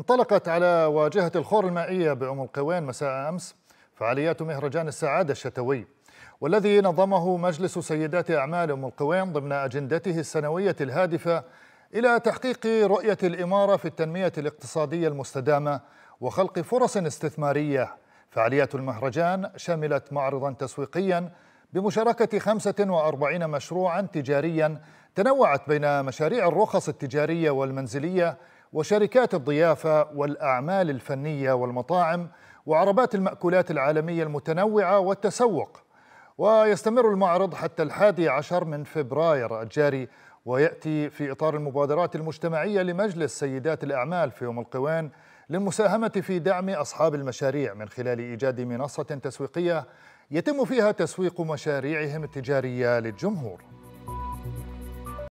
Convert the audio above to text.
انطلقت على واجهة الخور المائية بأم القوين مساء أمس فعاليات مهرجان السعادة الشتوي والذي نظمه مجلس سيدات أعمال أم القوين ضمن أجندته السنوية الهادفة إلى تحقيق رؤية الإمارة في التنمية الاقتصادية المستدامة وخلق فرص استثمارية فعاليات المهرجان شملت معرضا تسويقيا بمشاركة 45 مشروعا تجاريا تنوعت بين مشاريع الرخص التجارية والمنزلية وشركات الضيافة والأعمال الفنية والمطاعم وعربات المأكولات العالمية المتنوعة والتسوق ويستمر المعرض حتى الحادي عشر من فبراير الجاري ويأتي في إطار المبادرات المجتمعية لمجلس سيدات الأعمال في يوم القوان للمساهمة في دعم أصحاب المشاريع من خلال إيجاد منصة تسويقية يتم فيها تسويق مشاريعهم التجارية للجمهور